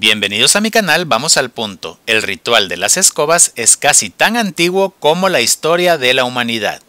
Bienvenidos a mi canal, vamos al punto. El ritual de las escobas es casi tan antiguo como la historia de la humanidad.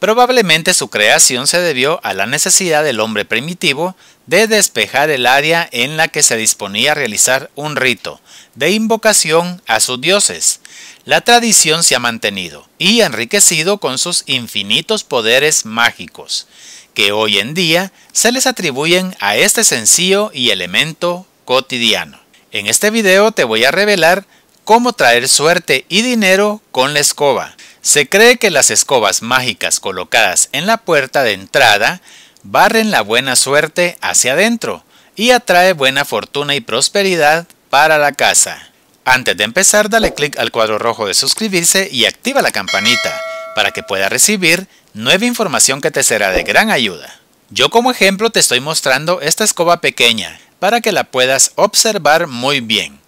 Probablemente su creación se debió a la necesidad del hombre primitivo de despejar el área en la que se disponía a realizar un rito de invocación a sus dioses. La tradición se ha mantenido y enriquecido con sus infinitos poderes mágicos, que hoy en día se les atribuyen a este sencillo y elemento cotidiano. En este video te voy a revelar cómo traer suerte y dinero con la escoba. Se cree que las escobas mágicas colocadas en la puerta de entrada barren la buena suerte hacia adentro y atrae buena fortuna y prosperidad para la casa. Antes de empezar dale click al cuadro rojo de suscribirse y activa la campanita para que pueda recibir nueva información que te será de gran ayuda. Yo como ejemplo te estoy mostrando esta escoba pequeña para que la puedas observar muy bien,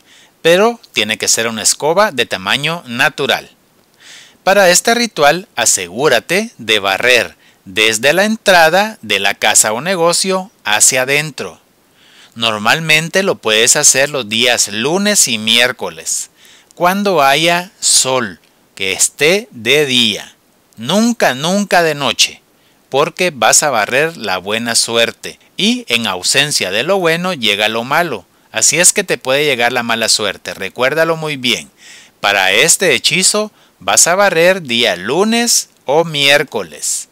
pero tiene que ser una escoba de tamaño natural. Para este ritual asegúrate de barrer desde la entrada de la casa o negocio hacia adentro. Normalmente lo puedes hacer los días lunes y miércoles, cuando haya sol, que esté de día, nunca, nunca de noche, porque vas a barrer la buena suerte y en ausencia de lo bueno llega lo malo. Así es que te puede llegar la mala suerte, recuérdalo muy bien. Para este hechizo vas a barrer día lunes o miércoles,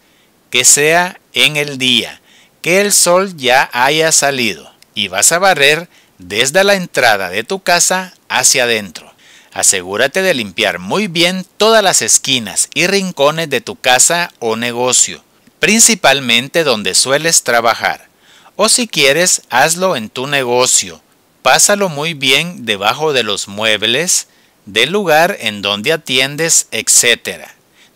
que sea en el día, que el sol ya haya salido, y vas a barrer desde la entrada de tu casa hacia adentro. Asegúrate de limpiar muy bien todas las esquinas y rincones de tu casa o negocio, principalmente donde sueles trabajar. O si quieres, hazlo en tu negocio. Pásalo muy bien debajo de los muebles, del lugar en donde atiendes, etc.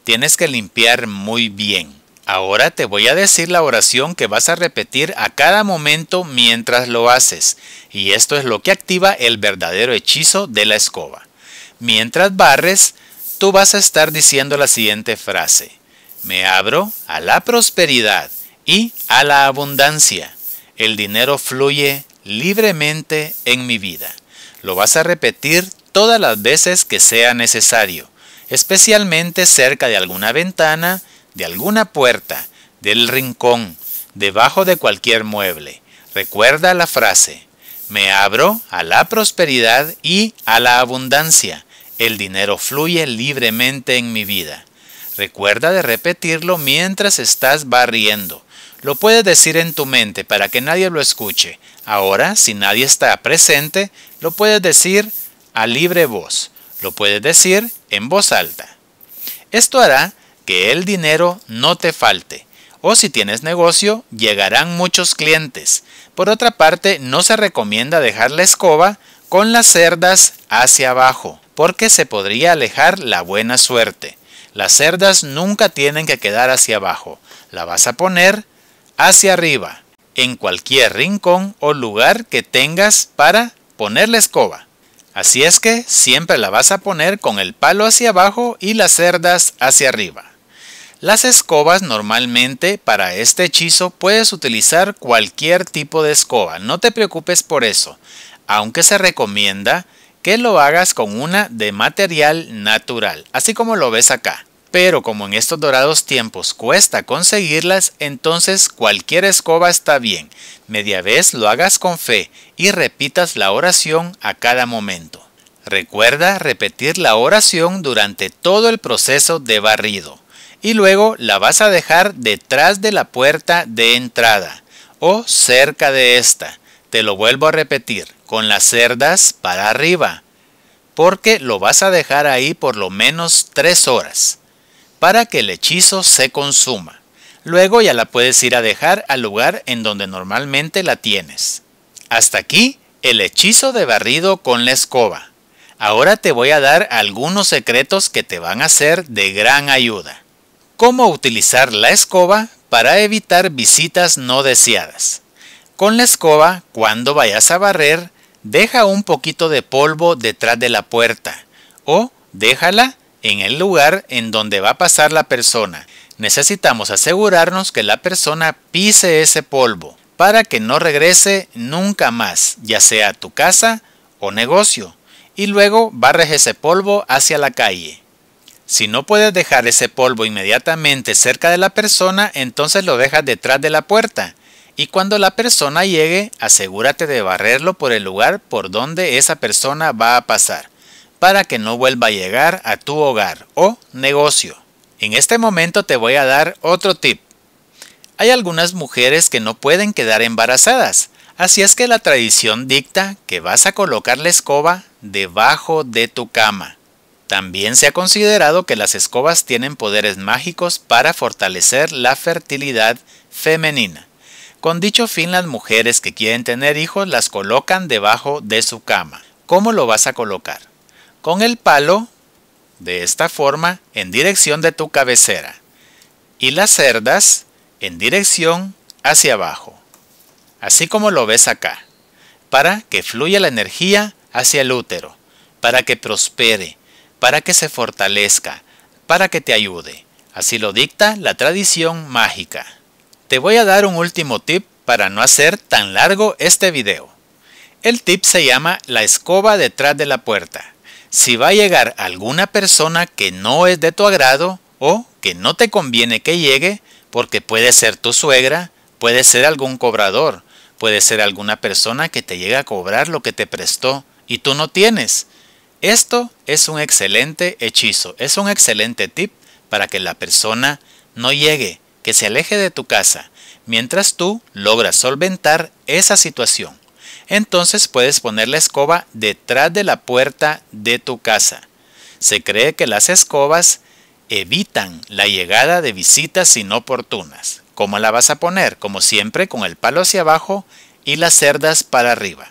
Tienes que limpiar muy bien. Ahora te voy a decir la oración que vas a repetir a cada momento mientras lo haces, y esto es lo que activa el verdadero hechizo de la escoba. Mientras barres, tú vas a estar diciendo la siguiente frase. Me abro a la prosperidad y a la abundancia el dinero fluye libremente en mi vida. Lo vas a repetir todas las veces que sea necesario, especialmente cerca de alguna ventana, de alguna puerta, del rincón, debajo de cualquier mueble. Recuerda la frase, me abro a la prosperidad y a la abundancia. El dinero fluye libremente en mi vida. Recuerda de repetirlo mientras estás barriendo, lo puedes decir en tu mente para que nadie lo escuche. Ahora, si nadie está presente, lo puedes decir a libre voz. Lo puedes decir en voz alta. Esto hará que el dinero no te falte. O si tienes negocio, llegarán muchos clientes. Por otra parte, no se recomienda dejar la escoba con las cerdas hacia abajo, porque se podría alejar la buena suerte. Las cerdas nunca tienen que quedar hacia abajo. La vas a poner hacia arriba en cualquier rincón o lugar que tengas para poner la escoba. Así es que siempre la vas a poner con el palo hacia abajo y las cerdas hacia arriba. Las escobas normalmente para este hechizo puedes utilizar cualquier tipo de escoba, no te preocupes por eso, aunque se recomienda que lo hagas con una de material natural, así como lo ves acá. Pero como en estos dorados tiempos cuesta conseguirlas, entonces cualquier escoba está bien, media vez lo hagas con fe y repitas la oración a cada momento. Recuerda repetir la oración durante todo el proceso de barrido y luego la vas a dejar detrás de la puerta de entrada o cerca de esta. Te lo vuelvo a repetir, con las cerdas para arriba, porque lo vas a dejar ahí por lo menos tres horas para que el hechizo se consuma. Luego ya la puedes ir a dejar al lugar en donde normalmente la tienes. Hasta aquí el hechizo de barrido con la escoba. Ahora te voy a dar algunos secretos que te van a ser de gran ayuda. Cómo utilizar la escoba para evitar visitas no deseadas. Con la escoba, cuando vayas a barrer, deja un poquito de polvo detrás de la puerta o déjala en el lugar en donde va a pasar la persona. Necesitamos asegurarnos que la persona pise ese polvo para que no regrese nunca más, ya sea a tu casa o negocio, y luego barres ese polvo hacia la calle. Si no puedes dejar ese polvo inmediatamente cerca de la persona, entonces lo dejas detrás de la puerta. Y cuando la persona llegue, asegúrate de barrerlo por el lugar por donde esa persona va a pasar para que no vuelva a llegar a tu hogar o negocio. En este momento te voy a dar otro tip. Hay algunas mujeres que no pueden quedar embarazadas, así es que la tradición dicta que vas a colocar la escoba debajo de tu cama. También se ha considerado que las escobas tienen poderes mágicos para fortalecer la fertilidad femenina. Con dicho fin, las mujeres que quieren tener hijos las colocan debajo de su cama. ¿Cómo lo vas a colocar? con el palo, de esta forma, en dirección de tu cabecera y las cerdas en dirección hacia abajo, así como lo ves acá, para que fluya la energía hacia el útero, para que prospere, para que se fortalezca, para que te ayude. Así lo dicta la tradición mágica. Te voy a dar un último tip para no hacer tan largo este video. El tip se llama la escoba detrás de la puerta si va a llegar alguna persona que no es de tu agrado o que no te conviene que llegue, porque puede ser tu suegra, puede ser algún cobrador, puede ser alguna persona que te llega a cobrar lo que te prestó y tú no tienes. Esto es un excelente hechizo, es un excelente tip para que la persona no llegue, que se aleje de tu casa, mientras tú logras solventar esa situación entonces puedes poner la escoba detrás de la puerta de tu casa. Se cree que las escobas evitan la llegada de visitas inoportunas. ¿Cómo la vas a poner? Como siempre, con el palo hacia abajo y las cerdas para arriba.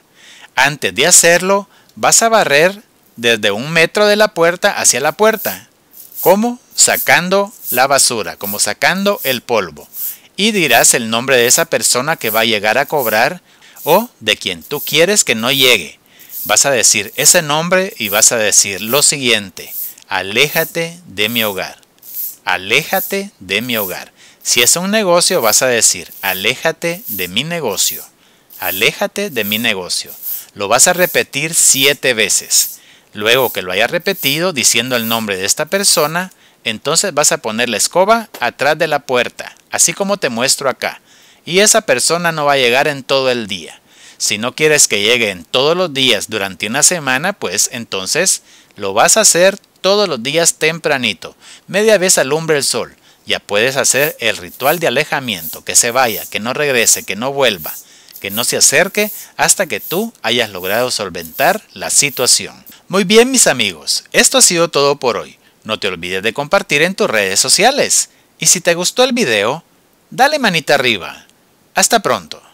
Antes de hacerlo, vas a barrer desde un metro de la puerta hacia la puerta. ¿Cómo? Sacando la basura, como sacando el polvo. Y dirás el nombre de esa persona que va a llegar a cobrar o de quien tú quieres que no llegue. Vas a decir ese nombre y vas a decir lo siguiente, aléjate de mi hogar, aléjate de mi hogar. Si es un negocio, vas a decir, aléjate de mi negocio, aléjate de mi negocio. Lo vas a repetir siete veces. Luego que lo hayas repetido diciendo el nombre de esta persona, entonces vas a poner la escoba atrás de la puerta, así como te muestro acá y esa persona no va a llegar en todo el día. Si no quieres que llegue en todos los días durante una semana, pues entonces lo vas a hacer todos los días tempranito. Media vez alumbre el sol. Ya puedes hacer el ritual de alejamiento, que se vaya, que no regrese, que no vuelva, que no se acerque hasta que tú hayas logrado solventar la situación. Muy bien mis amigos, esto ha sido todo por hoy. No te olvides de compartir en tus redes sociales. Y si te gustó el video, dale manita arriba. Hasta pronto.